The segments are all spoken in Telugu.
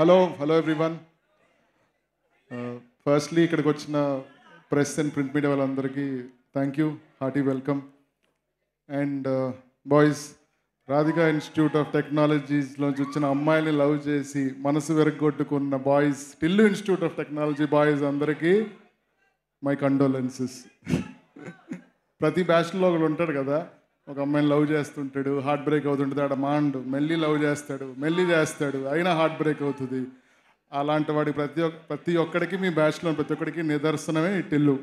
హలో హలో ఎవ్రీవన్ ఫస్ట్లీ ఇక్కడికి వచ్చిన ప్రెస్ అండ్ ప్రింట్ మీడియా వాళ్ళందరికీ thank you hearty welcome and boys Radhika institute of టెక్నాలజీస్లోంచి వచ్చిన అమ్మాయిని లవ్ చేసి మనసు వెరగొట్టుకున్న boys Tillu institute of technology boys అందరికీ మై కండోలెన్సెస్ ప్రతి బ్యాచ్లో ఒకళ్ళు ఉంటాడు కదా ఒక అమ్మాయిని లవ్ చేస్తుంటాడు హార్ట్ బ్రేక్ అవుతుంటుంది ఆడ మాండు మెల్లి లవ్ చేస్తాడు మెల్లి చేస్తాడు అయినా హార్ట్ బ్రేక్ అవుతుంది అలాంటి వాడికి ప్రతి ఒక్క ప్రతి ఒక్కడికి మీ బ్యాచ్లో ప్రతి ఒక్కడికి నిదర్శనమే టిల్లు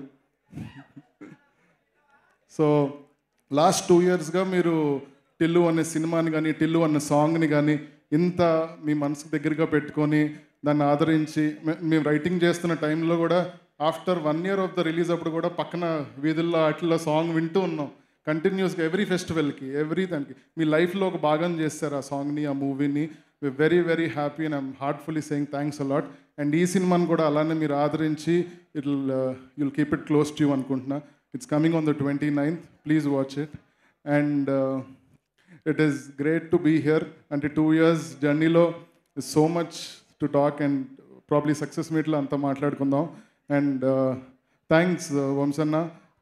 సో లాస్ట్ టూ ఇయర్స్గా మీరు టిల్లు అనే సినిమాని కానీ టిల్లు అన్న సాంగ్ని కానీ ఇంత మీ మనసుకు దగ్గరగా పెట్టుకొని దాన్ని ఆదరించి మేము రైటింగ్ చేస్తున్న టైంలో కూడా after one year of the release అప్పుడు కూడా పక్కన వీధుల్లో అట్లా సాంగ్ వింటూ ఉన్నాం కంటిన్యూస్గా ఎవ్రీ ఫెస్టివల్కి ఎవ్రీ దానికి మీ లైఫ్లో ఒక భాగం చేస్తారు ఆ సాంగ్ని ఆ మూవీని we very very happy and I'm heartfully saying thanks a lot and ఈ సినిమాని కూడా అలానే మీరు ఆదరించి it you'll keep it close to you అనుకుంటున్నా it's coming on the twenty ninth please watch it and it is great to be here అంటే టూ ఇయర్స్ జర్నీలో so much to talk and probably success మీట్లో అంతా మాట్లాడుకుందాం అండ్ థ్యాంక్స్ వంశన్న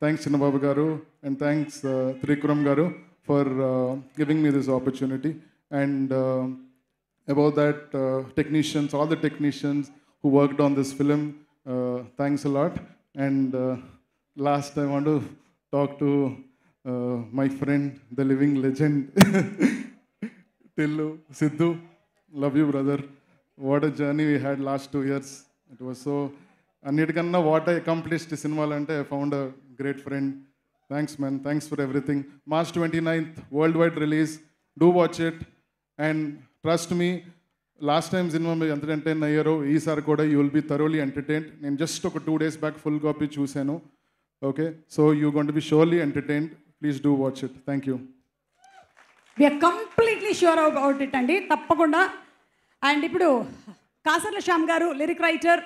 Thanks, Chinnababu Garu, and thanks, uh, Trikuram Garu, for uh, giving me this opportunity. And uh, about that, uh, technicians, all the technicians who worked on this film, thanks a lot. And last, I want to talk to my friend, the living legend, Tillu Siddhu. Love you, brother. What a journey we had last two years. It was so... అన్నిటికన్నా వాట్ ఐ అకంప్లిష్డ్ సినిమాలు అంటే found great friend thanks man thanks for everything March twenty ninth world wide release do watch it and trust me last time సినిమా మీరు ఎంత ఎంటర్టైన్ అయ్యారో ఈసారి కూడా you will be thoroughly entertained నేను జస్ట్ ఒక two days back full copy చూశాను okay so you gonna be surely entertained please do watch it thank you we're completely sure about it అండి తప్పకుండా అండ్ ఇప్పుడు కాసర్ల శ్యామ్ గారు లిరిక్ రైటర్